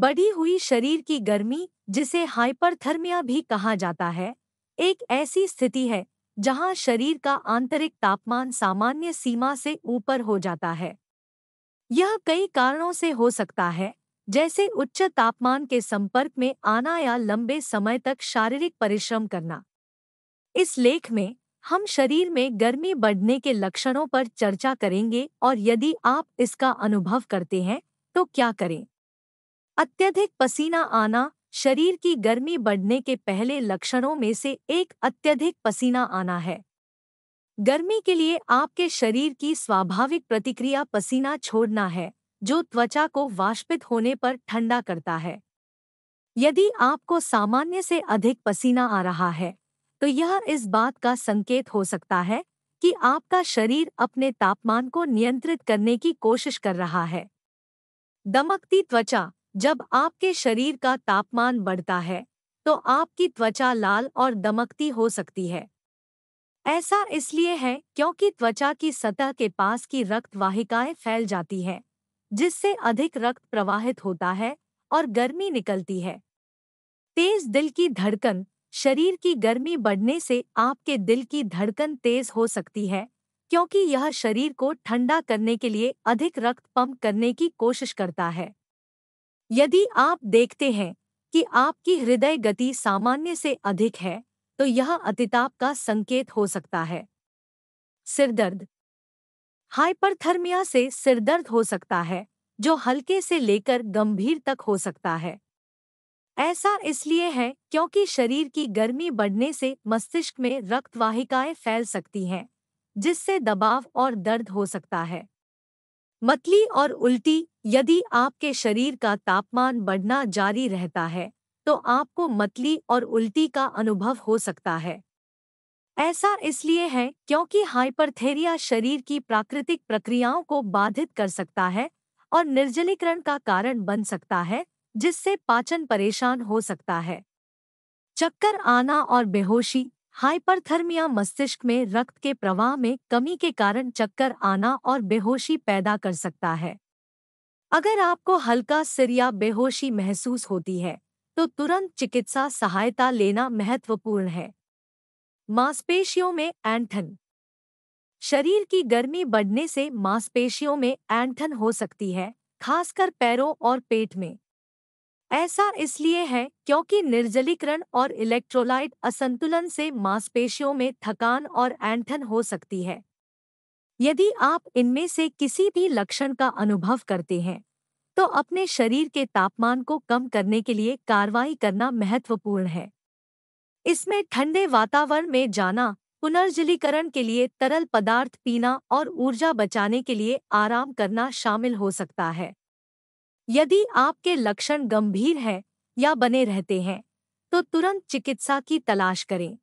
बढ़ी हुई शरीर की गर्मी जिसे हाइपरथर्मिया भी कहा जाता है एक ऐसी स्थिति है जहां शरीर का आंतरिक तापमान सामान्य सीमा से ऊपर हो जाता है यह कई कारणों से हो सकता है जैसे उच्च तापमान के संपर्क में आना या लंबे समय तक शारीरिक परिश्रम करना इस लेख में हम शरीर में गर्मी बढ़ने के लक्षणों पर चर्चा करेंगे और यदि आप इसका अनुभव करते हैं तो क्या करें अत्यधिक पसीना आना शरीर की गर्मी बढ़ने के पहले लक्षणों में से एक अत्यधिक पसीना आना है गर्मी के लिए आपके शरीर की स्वाभाविक प्रतिक्रिया पसीना छोड़ना है जो त्वचा को वाष्पित होने पर ठंडा करता है यदि आपको सामान्य से अधिक पसीना आ रहा है तो यह इस बात का संकेत हो सकता है कि आपका शरीर अपने तापमान को नियंत्रित करने की कोशिश कर रहा है दमकती त्वचा जब आपके शरीर का तापमान बढ़ता है तो आपकी त्वचा लाल और दमकती हो सकती है ऐसा इसलिए है क्योंकि त्वचा की सतह के पास की रक्त वाहिकाएं फैल जाती हैं जिससे अधिक रक्त प्रवाहित होता है और गर्मी निकलती है तेज दिल की धड़कन शरीर की गर्मी बढ़ने से आपके दिल की धड़कन तेज हो सकती है क्योंकि यह शरीर को ठंडा करने के लिए अधिक रक्त पंप करने की कोशिश करता है यदि आप देखते हैं कि आपकी हृदय गति सामान्य से अधिक है तो यह अतिताप का संकेत हो सकता है सिरदर्द हाइपरथर्मिया से सिरदर्द हो सकता है जो हल्के से लेकर गंभीर तक हो सकता है ऐसा इसलिए है क्योंकि शरीर की गर्मी बढ़ने से मस्तिष्क में रक्तवाहिकाएं फैल सकती हैं जिससे दबाव और दर्द हो सकता है मतली और उल्टी यदि आपके शरीर का तापमान बढ़ना जारी रहता है तो आपको मतली और उल्टी का अनुभव हो सकता है ऐसा इसलिए है क्योंकि हाइपरथेरिया शरीर की प्राकृतिक प्रक्रियाओं को बाधित कर सकता है और निर्जलीकरण का कारण बन सकता है जिससे पाचन परेशान हो सकता है चक्कर आना और बेहोशी हाइपरथर्मिया मस्तिष्क में रक्त के प्रवाह में कमी के कारण चक्कर आना और बेहोशी पैदा कर सकता है अगर आपको हल्का सिर या बेहोशी महसूस होती है तो तुरंत चिकित्सा सहायता लेना महत्वपूर्ण है मांसपेशियों में एंठन शरीर की गर्मी बढ़ने से मांसपेशियों में एंठन हो सकती है खासकर पैरों और पेट में ऐसा इसलिए है क्योंकि निर्जलीकरण और इलेक्ट्रोलाइट असंतुलन से मांसपेशियों में थकान और एंठन हो सकती है यदि आप इनमें से किसी भी लक्षण का अनुभव करते हैं तो अपने शरीर के तापमान को कम करने के लिए कार्रवाई करना महत्वपूर्ण है इसमें ठंडे वातावरण में जाना पुनर्जलीकरण के लिए तरल पदार्थ पीना और ऊर्जा बचाने के लिए आराम करना शामिल हो सकता है यदि आपके लक्षण गंभीर हैं या बने रहते हैं तो तुरंत चिकित्सा की तलाश करें